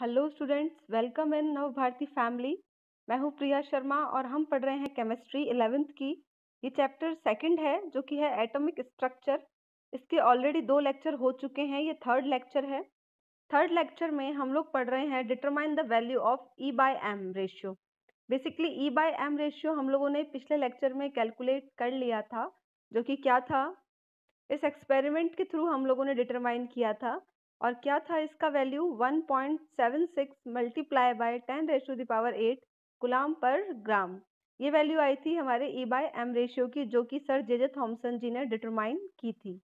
hello students welcome in नव Bharti family मैं हूं प्रिया शर्मा और हम पढ़ रहे हैं केमिस्ट्री इलेवेंथ की ये चैप्टर सेकंड है जो कि है एटॉमिक स्ट्रक्चर इसके ऑलरेडी दो लेक्चर हो चुके हैं ये थर्ड लेक्चर है थर्ड लेक्चर में हम लोग पढ़ रहे हैं determine the value of E by M ratio basically E by M ratio हम लोगों ने पिछले लेक्चर में कैलकुलेट कर लिया था जो कि क्या था इस एक्सपेरिमेंट के थ्रू हम लोगों ने डिटरमाइन किया था और क्या था इसका value 1.76 multiply by ten raise the power eight coulomb per gram ये वैल्यू आई थी हमारे ई बाय एम रेशियो की जो कि सर जे जे थॉम्सन जी ने डिटरमाइन की थी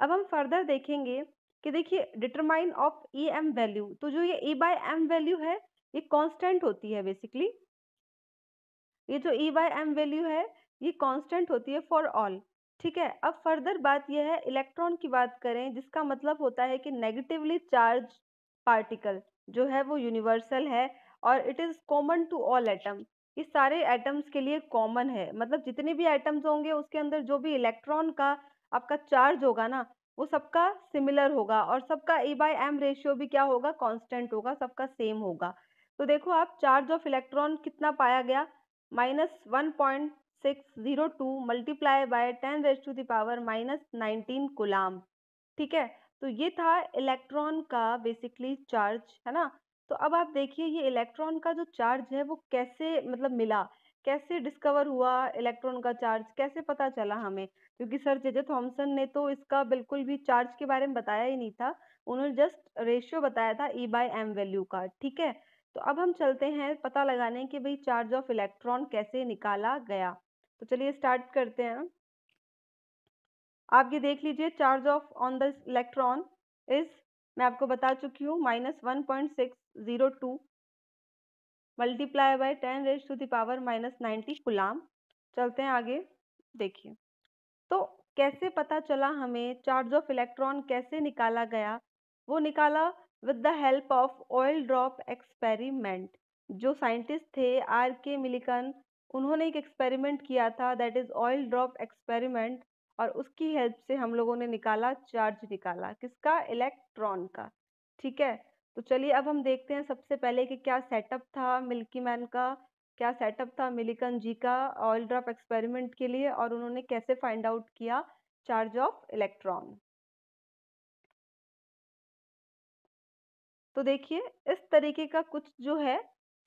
अब हम फर्दर देखेंगे कि देखिए determine of E M value तो जो ये ई बाय एम वैल्यू है ये कॉन्स्टेंट होती है बेसिकली ये जो ई बाय एम वैल्यू है ये कॉन्स्टेंट होती है फॉर ऑल ठीक है अब फर्दर बात यह है इलेक्ट्रॉन की बात करें जिसका मतलब होता है कि नेगेटिवली चार्ज पार्टिकल जो है वो यूनिवर्सल है और it is common to all atom ये सारे एटम्स के लिए कॉमन है मतलब जितने भी एटम्स होंगे उसके अंदर जो भी इलेक्ट्रॉन का आपका चार्ज होगा ना वो सबका सिमिलर होगा और सबका ए बाई एम रेशियो भी क्या होगा कांस्टेंट होगा सबका सेम होगा तो देखो आप चार्ज ऑफ इलेक्ट्रॉन कितना पाया गया minus one point six zero two multiply by ten raise to the power minus nineteen coulomb ठीक है तो ये था इलेक्ट्रॉन का बेसिकली चार्ज है ना तो अब आप देखिए ये इलेक्ट्रॉन का जो चार्ज है वो कैसे मतलब मिला कैसे डिस्कवर हुआ इलेक्ट्रॉन का चार्ज कैसे पता चला हमें क्योंकि सर जे जे ने तो इसका बिल्कुल भी चार्ज के बारे में बताया ही नहीं था उन्होंने जस्ट रेशियो बताया था ई बाई एम वैल्यू का ठीक है तो अब हम चलते हैं पता लगाने कि भाई चार्ज ऑफ इलेक्ट्रॉन कैसे निकाला गया तो चलिए स्टार्ट करते हैं आप ये देख लीजिए charge of on the electron is मैं आपको बता चुकी हूँ minus one point six zero two multiply by ten raise to the power minus ninety coulomb चलते हैं आगे देखिए तो कैसे पता चला हमें चार्ज ऑफ इलेक्ट्रॉन कैसे निकाला गया वो निकाला with the help of oil drop experiment जो साइंटिस्ट थे आर के मिलिकन उन्होंने एक एक्सपेरिमेंट किया था that is oil drop experiment और उसकी हेल्प से हम लोगों ने निकाला चार्ज निकाला किसका इलेक्ट्रॉन का ठीक है तो चलिए अब हम देखते हैं सबसे पहले कि क्या सेटअप था मिल्की मैन का क्या सेटअप था मिलिकन जी का ऑयल ड्रॉप एक्सपेरिमेंट के लिए और उन्होंने कैसे फाइंड आउट किया चार्ज ऑफ इलेक्ट्रॉन तो देखिए इस तरीके का कुछ जो है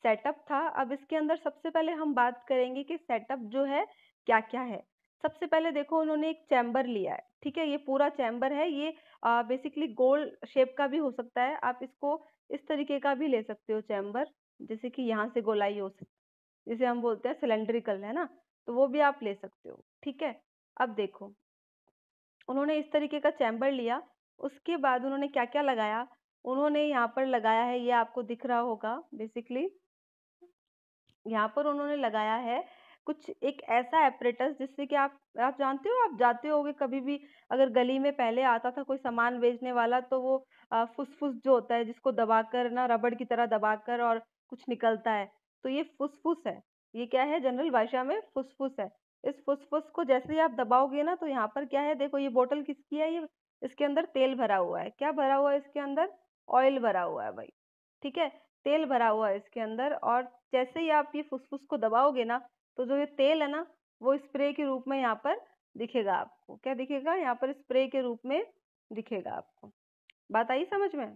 सेटअप था अब इसके अंदर सबसे पहले हम बात करेंगे कि सेटअप जो है क्या क्या है सबसे पहले देखो उन्होंने एक चैम्बर लिया है ठीक है ये पूरा चैम्बर है ये बेसिकली गोल शेप का भी हो सकता है आप इसको इस तरीके का भी ले सकते हो चैम्बर जैसे कि यहाँ से गोलाई हो सकती जिसे हम बोलते हैं सिलेंड्रिकल है ना तो वो भी आप ले सकते हो ठीक है अब देखो उन्होंने इस तरीके का चैम्बर लिया उसके बाद उन्होंने क्या क्या लगाया उन्होंने यहाँ पर लगाया है ये आपको दिख रहा होगा बेसिकली यहाँ पर उन्होंने लगाया है कुछ एक ऐसा एपरेटस जिससे कि आप आप जानते हो आप जाते होगे कभी भी अगर गली में पहले आता था कोई सामान बेचने वाला तो वो फुसफुस जो होता है जिसको दबाकर ना रबड़ की तरह दबाकर और कुछ निकलता है तो ये फुसफुस है ये क्या है जनरल भाषा में फुसफुस है इस फुसफुस को जैसे ही आप दबाओगे ना तो यहाँ पर क्या है देखो ये बोतल किसकी है ये इसके अंदर तेल भरा हुआ है क्या भरा हुआ है इसके अंदर ऑयल भरा हुआ है भाई ठीक है तेल भरा हुआ है इसके अंदर और जैसे ही आप ये फुसफुस को दबाओगे ना तो जो ये तेल है ना वो स्प्रे के रूप में यहाँ पर दिखेगा आपको क्या दिखेगा यहाँ पर स्प्रे के रूप में दिखेगा आपको बात आई समझ में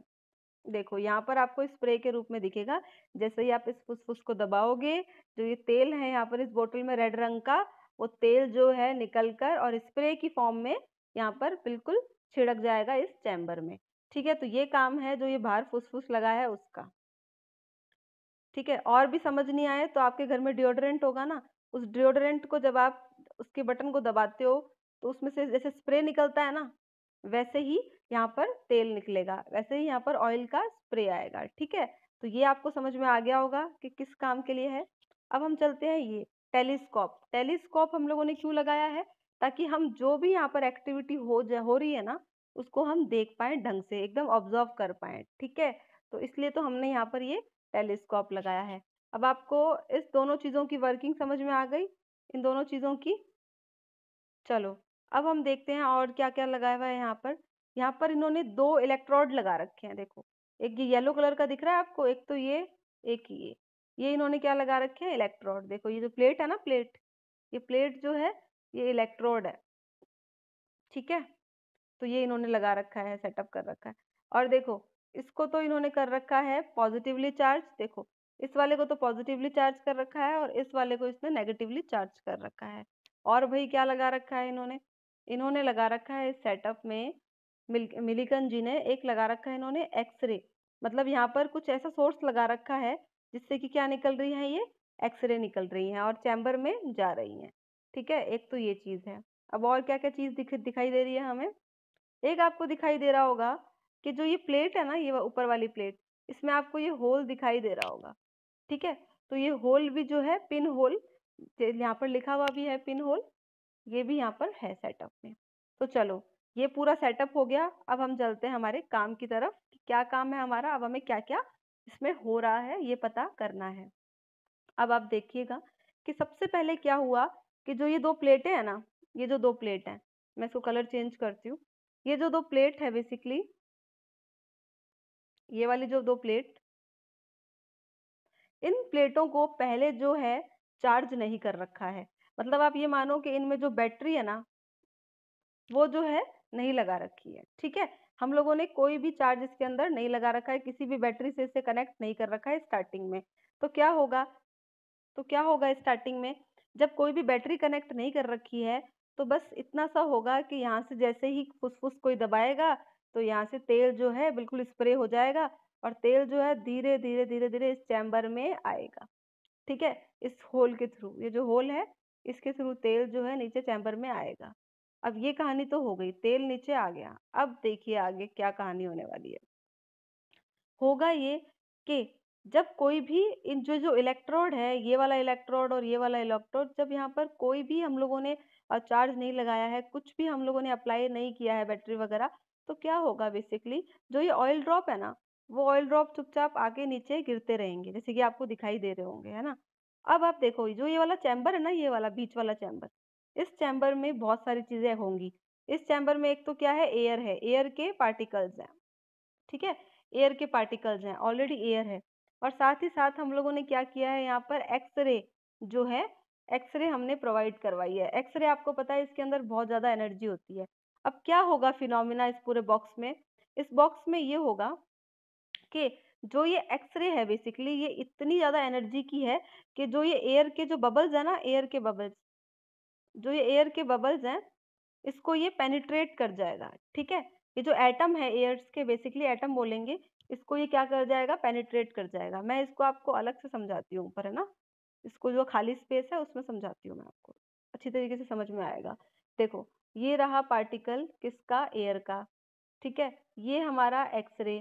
देखो यहाँ पर आपको स्प्रे के रूप में दिखेगा जैसे ही आप इस फुसफुस को दबाओगे जो ये तेल है यहाँ पर इस बोतल में रेड रंग का वो तेल जो है निकल कर और स्प्रे की फॉर्म में यहाँ पर बिल्कुल छिड़क जाएगा इस चैम्बर में ठीक है तो ये काम है जो ये बाहर फुसफुस लगा है उसका ठीक है और भी समझ नहीं आए तो आपके घर में डिओड्रेंट होगा ना उस डिओड्रेंट को जब आप उसके बटन को दबाते हो तो उसमें से जैसे स्प्रे निकलता है ना वैसे ही यहाँ पर तेल निकलेगा वैसे ही यहाँ पर ऑयल का स्प्रे आएगा ठीक है तो ये आपको समझ में आ गया होगा कि किस काम के लिए है अब हम चलते हैं ये टेलीस्कोप टेलीस्कोप हम लोगों ने क्यों लगाया है ताकि हम जो भी यहाँ पर एक्टिविटी हो जा हो रही है ना उसको हम देख पाए ढंग से एकदम ऑब्जर्व कर पाए ठीक है तो इसलिए तो हमने यहाँ पर ये टेलीस्कोप लगाया है अब आपको इस दोनों चीज़ों की वर्किंग समझ में आ गई इन दोनों चीज़ों की चलो अब हम देखते हैं और क्या क्या लगाया हुआ है यहाँ पर यहाँ पर इन्होंने दो इलेक्ट्रोड लगा रखे हैं देखो एक ये येलो कलर का दिख रहा है आपको एक तो ये एक ये ये इन्होंने क्या लगा रखे हैं इलेक्ट्रोड देखो ये जो प्लेट है ना प्लेट ये प्लेट जो है ये इलेक्ट्रोड है ठीक है तो ये इन्होंने लगा रखा है सेटअप कर रखा है और देखो इसको तो इन्होंने कर रखा है पॉजिटिवली चार्ज देखो इस वाले को तो पॉजिटिवली चार्ज कर रखा है और इस वाले को इसने नेगेटिवली चार्ज कर रखा है और भाई क्या लगा रखा है इन्होंने इन्होंने लगा रखा है इस सेटअप में मिल मिलिकन जी ने एक लगा रखा है इन्होंने एक्सरे मतलब यहाँ पर कुछ ऐसा सोर्स लगा रखा है जिससे कि क्या निकल रही है ये एक्सरे निकल रही हैं और चैम्बर में जा रही हैं ठीक है एक तो ये चीज़ है अब और क्या क्या चीज़ दिख दिखाई दे रही है हमें एक आपको दिखाई दे रहा होगा कि जो ये प्लेट है ना ये ऊपर वाली प्लेट इसमें आपको ये होल दिखाई दे रहा होगा ठीक है तो ये होल भी जो है पिन होल यहाँ पर लिखा हुआ भी है पिन होल ये भी यहाँ पर है सेटअप में तो चलो ये पूरा सेटअप हो गया अब हम चलते हैं हमारे काम की तरफ क्या काम है हमारा अब हमें क्या क्या इसमें हो रहा है ये पता करना है अब आप देखिएगा कि सबसे पहले क्या हुआ कि जो ये दो प्लेटें हैं ना ये जो दो प्लेट हैं मैं इसको कलर चेंज करती हूँ ये जो दो प्लेट है बेसिकली ये वाली जो दो प्लेट इन प्लेटों को पहले जो है चार्ज नहीं कर रखा है मतलब आप ये मानो कि इनमें जो बैटरी है ना वो जो है नहीं लगा रखी है ठीक है हम लोगों ने कोई भी चार्ज इसके अंदर नहीं लगा रखा है किसी भी बैटरी से इसे कनेक्ट नहीं कर रखा है स्टार्टिंग में तो क्या होगा तो क्या होगा स्टार्टिंग में जब कोई भी बैटरी कनेक्ट नहीं कर रखी है तो बस इतना सा होगा कि यहाँ से जैसे ही फुसफुस कोई दबाएगा तो यहाँ से तेल जो है बिल्कुल स्प्रे हो जाएगा और तेल जो है धीरे धीरे धीरे धीरे इस चैम्बर में आएगा ठीक है इस होल के थ्रू ये जो होल है इसके थ्रू तेल जो है नीचे चैम्बर में आएगा अब ये कहानी तो हो गई तेल नीचे आ गया अब देखिए आगे क्या कहानी होने वाली है होगा ये कि जब कोई भी इन जो जो इलेक्ट्रोड है ये वाला इलेक्ट्रोड और ये वाला इलेक्ट्रोड जब यहाँ पर कोई भी हम लोगों ने चार्ज नहीं लगाया है कुछ भी हम लोगों ने अप्लाई नहीं किया है बैटरी वगैरह तो क्या होगा बेसिकली जो ये ऑयल ड्रॉप है ना वो ऑयल ड्रॉप चुपचाप आगे नीचे गिरते रहेंगे जैसे कि आपको दिखाई दे रहे होंगे है ना अब आप देखो जो ये वाला चैम्बर है ना ये वाला बीच वाला चैम्बर इस चैम्बर में बहुत सारी चीज़ें होंगी इस चैम्बर में एक तो क्या है एयर है एयर के पार्टिकल्स हैं ठीक है एयर के पार्टिकल्स हैं ऑलरेडी एयर है और साथ ही साथ हम लोगों ने क्या किया है यहाँ पर एक्सरे जो है एक्सरे हमने प्रोवाइड करवाई है एक्सरे आपको पता है इसके अंदर बहुत ज़्यादा एनर्जी होती है अब क्या होगा फिनोमिना इस पूरे बॉक्स में इस बॉक्स में ये होगा कि जो ये एक्सरे है बेसिकली ये इतनी ज़्यादा एनर्जी की है कि जो ये एयर के जो बबल्स है ना एयर के बबल्स जो ये एयर के बबल्स हैं इसको ये पेनिट्रेट कर जाएगा ठीक है ये जो एटम है एयर्स के बेसिकली एटम बोलेंगे इसको ये क्या कर जाएगा पेनिट्रेट कर जाएगा मैं इसको आपको अलग से समझाती हूँ ऊपर है ना इसको जो खाली स्पेस है उसमें समझाती हूँ मैं आपको अच्छी तरीके से समझ में आएगा देखो ये रहा पार्टिकल किसका एयर का ठीक है ये हमारा एक्सरे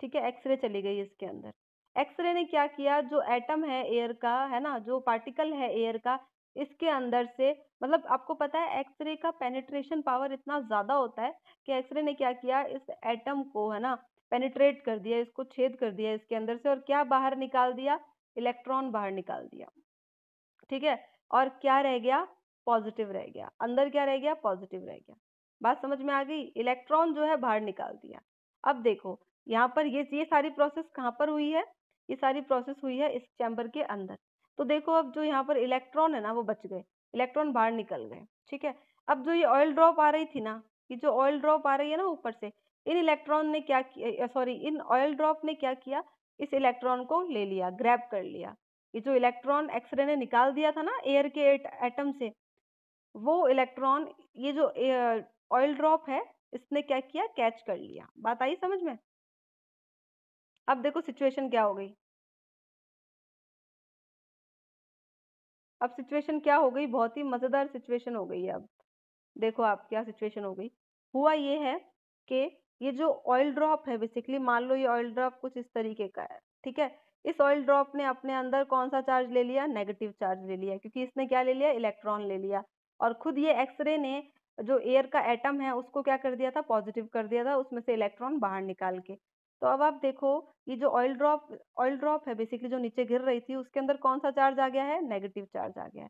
ठीक है एक्सरे चली गई इसके अंदर एक्सरे ने क्या किया जो एटम है एयर का है ना जो पार्टिकल है एयर का इसके अंदर से मतलब आपको पता है एक्सरे का पेनिट्रेशन पावर इतना ज़्यादा होता है कि एक्सरे ने क्या किया इस एटम को है ना पेनिट्रेट कर दिया इसको छेद कर दिया इसके अंदर से और क्या बाहर निकाल दिया इलेक्ट्रॉन बाहर निकाल दिया ठीक है और क्या रह गया पॉजिटिव रह गया अंदर क्या रह गया पॉजिटिव रह गया बात समझ में आ गई इलेक्ट्रॉन जो है बाहर निकाल दिया अब देखो यहाँ पर ये ये सारी प्रोसेस कहाँ पर हुई है ये सारी प्रोसेस हुई है इस चैम्बर के अंदर तो देखो अब जो यहाँ पर इलेक्ट्रॉन है ना वो बच गए इलेक्ट्रॉन बाहर निकल गए ठीक है अब जो ये ऑयल ड्रॉप आ रही थी ना ये जो ऑयल ड्रॉप आ रही है ना ऊपर से इन इलेक्ट्रॉन ने क्या किया सॉरी इन ऑयल ड्रॉप ने क्या किया इस इलेक्ट्रॉन को ले लिया ग्रैब कर लिया ये जो इलेक्ट्रॉन एक्सरे ने निकाल दिया था ना एयर के एटम से वो इलेक्ट्रॉन ये जो ऑयल ड्रॉप है इसने क्या किया कैच कर लिया बात आई समझ में अब देखो सिचुएशन क्या हो गई अब सिचुएशन क्या हो गई बहुत ही मज़ेदार सिचुएशन हो गई है अब देखो आप क्या सिचुएशन हो गई हुआ ये है कि ये जो ऑयल ड्रॉप है बेसिकली मान लो ये ऑयल ड्रॉप कुछ इस तरीके का है ठीक है इस ऑयल ड्रॉप ने अपने अंदर कौन सा चार्ज ले लिया नेगेटिव चार्ज ले लिया क्योंकि इसने क्या ले लिया इलेक्ट्रॉन ले लिया और खुद ये एक्सरे ने जो एयर का एटम है उसको क्या कर दिया था पॉजिटिव कर दिया था उसमें से इलेक्ट्रॉन बाहर निकाल के तो अब आप देखो ये जो ऑयल ड्रॉप ऑयल ड्रॉप है बेसिकली जो नीचे गिर रही थी उसके अंदर कौन सा चार्ज आ गया है नेगेटिव चार्ज आ गया है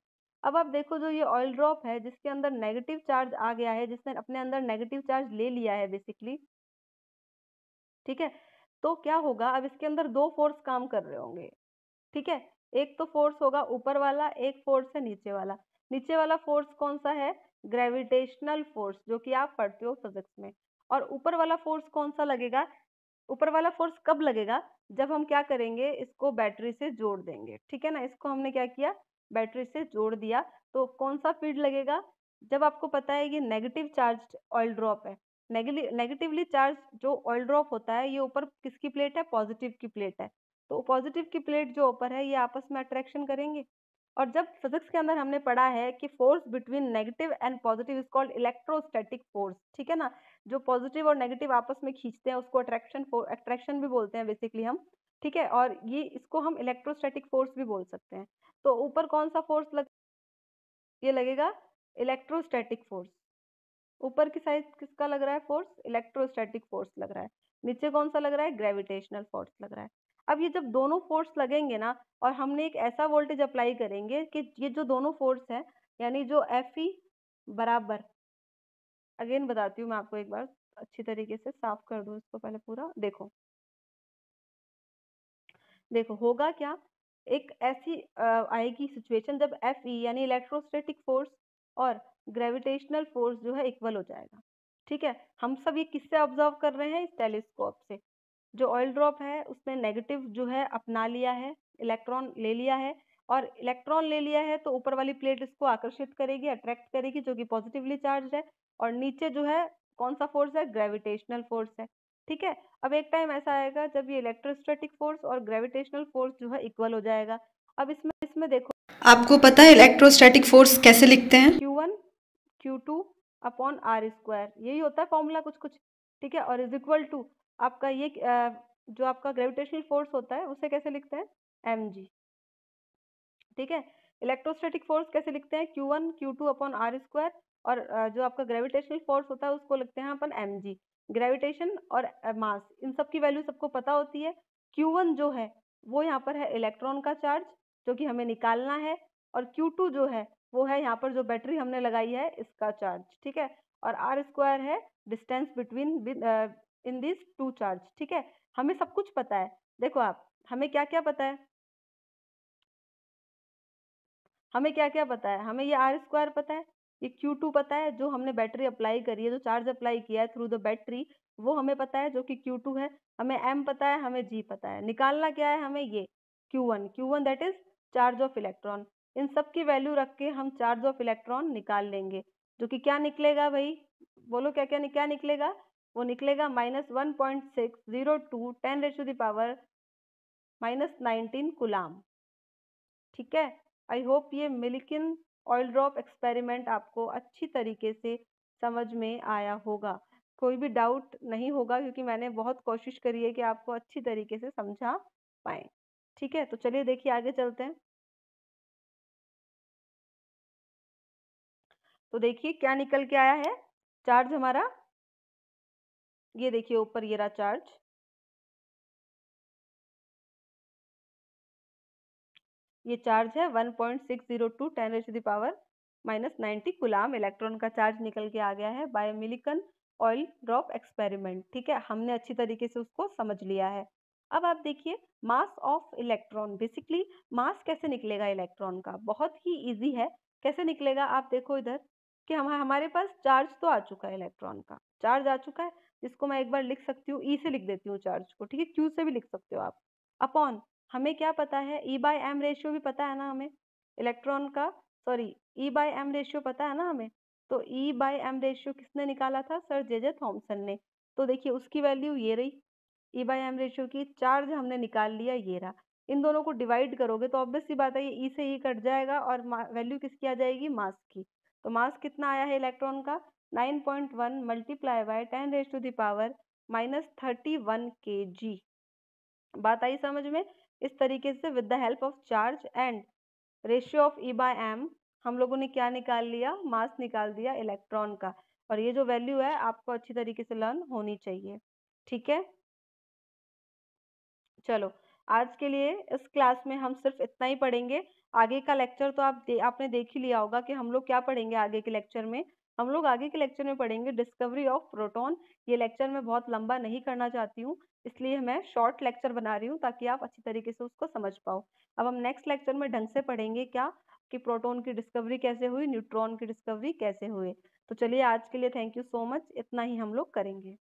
अब आप देखो जो ये ऑयल ड्रॉप है जिसके अंदर नेगेटिव चार्ज आ गया है जिसने अपने अंदर नेगेटिव चार्ज ले लिया है बेसिकली ठीक है तो क्या होगा अब इसके अंदर दो फोर्स काम कर रहे होंगे ठीक है एक तो फोर्स होगा ऊपर वाला एक फोर्स है नीचे वाला नीचे वाला फोर्स कौन सा है ग्रेविटेशनल फोर्स जो कि आप पढ़ते हो फिजिक्स में और ऊपर वाला फोर्स कौन सा लगेगा ऊपर वाला फोर्स कब लगेगा जब हम क्या करेंगे इसको बैटरी से जोड़ देंगे ठीक है ना इसको हमने क्या किया बैटरी से जोड़ दिया तो कौन सा फील्ड लगेगा जब आपको पता है ये नेगेटिव चार्ज ऑयल ड्रॉप है नेगेटिवली चार्ज जो ऑयल ड्रॉप होता है ये ऊपर किसकी प्लेट है पॉजिटिव की प्लेट है तो पॉजिटिव की प्लेट जो ऊपर है ये आपस में अट्रैक्शन करेंगे और जब फिजिक्स के अंदर हमने पढ़ा है कि force between negative and positive is called electrostatic force ठीक है ना जो पॉजिटिव और नेगेटिव आपस में खींचते हैं उसको अट्रैक्शन अट्रैक्शन भी बोलते हैं बेसिकली हम ठीक है और ये इसको हम इलेक्ट्रोस्टैटिक फोर्स भी बोल सकते हैं तो ऊपर कौन सा फोर्स लग ये लगेगा इलेक्ट्रोस्टैटिक फोर्स ऊपर की साइड किसका लग रहा है फोर्स इलेक्ट्रोस्टैटिक फोर्स लग रहा है नीचे कौन सा लग रहा है ग्रेविटेशनल फोर्स लग रहा है अब ये जब दोनों फोर्स लगेंगे ना और हमने एक ऐसा वोल्टेज अप्लाई करेंगे कि ये जो दोनों फोर्स है यानी जो एफ ई बराबर अगेन बताती हूँ मैं आपको एक बार अच्छी तरीके से साफ कर दूँ इसको पहले पूरा देखो देखो होगा क्या एक ऐसी आएगी सिचुएशन जब एफ ई यानी इलेक्ट्रोस्टेटिक फोर्स और ग्रेविटेशनल फोर्स जो है इक्वल हो जाएगा ठीक है हम सब ये किससे ऑब्जर्व कर रहे हैं इस टेलीस्कोप से जो ऑयल ड्रॉप है उसने नेगेटिव जो है अपना लिया है इलेक्ट्रॉन ले लिया है और इलेक्ट्रॉन ले लिया है तो ऊपर वाली प्लेट इसको आकर्षित करेगी अट्रैक्ट करेगी जो कि पॉजिटिवली चार्ज है और नीचे जो है कौन सा फोर्स है ग्रेविटेशनल फोर्स है ठीक है अब एक टाइम ऐसा आएगा जब ये इलेक्ट्रोस्टैटिक फोर्स और ग्रेविटेशनल फोर्स जो है इक्वल हो जाएगा अब इसमें इसमें देखो आपको पता है इलेक्ट्रोस्टैटिक फोर्स कैसे लिखते हैं Q one Q two upon R square यही होता है फॉर्मूला कुछ कुछ ठीक है और इज इक्वल टू आपका ये जो आपका ग्रेविटेशनल फोर्स होता है उसे कैसे लिखते हैं एम ठीक है इलेक्ट्रोस्टैटिक फोर्स कैसे लिखते हैं Q one Q two upon R square और जो आपका ग्रेविटेशनल फोर्स होता है उसको लिखते हैं अपन एम ग्रेविटेशन और मास इन सब की वैल्यू सबको पता होती है क्यू वन जो है वो यहाँ पर है इलेक्ट्रॉन का चार्ज जो कि हमें निकालना है और क्यू टू जो है वो है यहाँ पर जो बैटरी हमने लगाई है इसका चार्ज ठीक है और आर स्क्वायर है distance between in this two charge ठीक है हमें सब कुछ पता है देखो आप हमें क्या क्या पता है हमें क्या क्या पता है हमें ये आर स्क्वायर पता है ये Q2 पता है जो हमने बैटरी अप्लाई करी है जो चार्ज अप्लाई किया है थ्रू द बैटरी वो हमें पता है जो कि Q2 है हमें M पता है हमें G पता है निकालना क्या है हमें ये Q1 Q1 one that is charge of electron इन सब की वैल्यू रख के हम चार्ज ऑफ इलेक्ट्रॉन निकाल लेंगे जो कि क्या निकलेगा भाई बोलो क्या क्या क्या निकलेगा वो निकलेगा minus one point six zero two ten raise to the power minus nineteen coulomb ठीक है आई होप ये मिल्किन ऑयल ड्रॉप एक्सपेरिमेंट आपको अच्छी तरीके से समझ में आया होगा कोई भी डाउट नहीं होगा क्योंकि मैंने बहुत कोशिश करी है कि आपको अच्छी तरीके से समझा पाए ठीक है तो चलिए देखिए आगे चलते हैं तो देखिए क्या निकल के आया है चार्ज हमारा ये देखिए ऊपर ये रहा चार्ज ये चार्ज है 1.602 point six zero two ten H D power minus ninety coulomb electron का चार्ज निकल के आ गया है बायोमिलिकन ऑयल ड्रॉप एक्सपेरिमेंट ठीक है हमने अच्छी तरीके से उसको समझ लिया है अब आप देखिए mass of electron basically mass कैसे निकलेगा इलेक्ट्रॉन का बहुत ही इजी है कैसे निकलेगा आप देखो इधर कि हम हमारे पास चार्ज तो आ चुका है इलेक्ट्रॉन का चार्ज आ चुका है इसको मैं एक बार लिख सकती हूँ ई e से लिख देती हूँ चार्ज को ठीक है क्यू से भी लिख सकते हो आप अपॉन हमें क्या पता है ई बाय एम रेशियो भी पता है ना हमें इलेक्ट्रॉन का sorry E by M ratio पता है ना हमें तो ई बाई एम रेशियो किसने निकाला था सर जे जे थॉम्सन ने तो देखिए उसकी वैल्यू ये रही ई बाय एम रेशियो की चार्ज हमने निकाल लिया ये रहा इन दोनों को डिवाइड करोगे तो ऑब्वियस सी बात है ये ई e से ई e कट जाएगा और वैल्यू किसकी आ जाएगी मास की तो मास कितना आया है इलेक्ट्रॉन का nine point one multiply by ten raise to the power minus thirty one K G बात आई समझ में इस तरीके से with the help of charge and ratio of E by M हम लोगों ने क्या निकाल लिया मास निकाल दिया इलेक्ट्रॉन का और ये जो वैल्यू है आपको अच्छी तरीके से लर्न होनी चाहिए ठीक है चलो आज के लिए इस क्लास में हम सिर्फ इतना ही पढ़ेंगे आगे का लेक्चर तो आप दे, आपने देख ही लिया होगा कि हम लोग क्या पढ़ेंगे आगे के लेक्चर में हम लोग आगे के लेक्चर में पढ़ेंगे डिस्कवरी ऑफ प्रोटॉन ये लेक्चर मैं बहुत लंबा नहीं करना चाहती हूँ इसलिए मैं शॉर्ट लेक्चर बना रही हूँ ताकि आप अच्छी तरीके से उसको समझ पाओ अब हम नेक्स्ट लेक्चर में ढंग से पढ़ेंगे क्या कि प्रोटोन की डिस्कवरी कैसे हुई न्यूट्रॉन की डिस्कवरी कैसे हुए तो चलिए आज के लिए थैंक यू सो मच इतना ही हम लोग करेंगे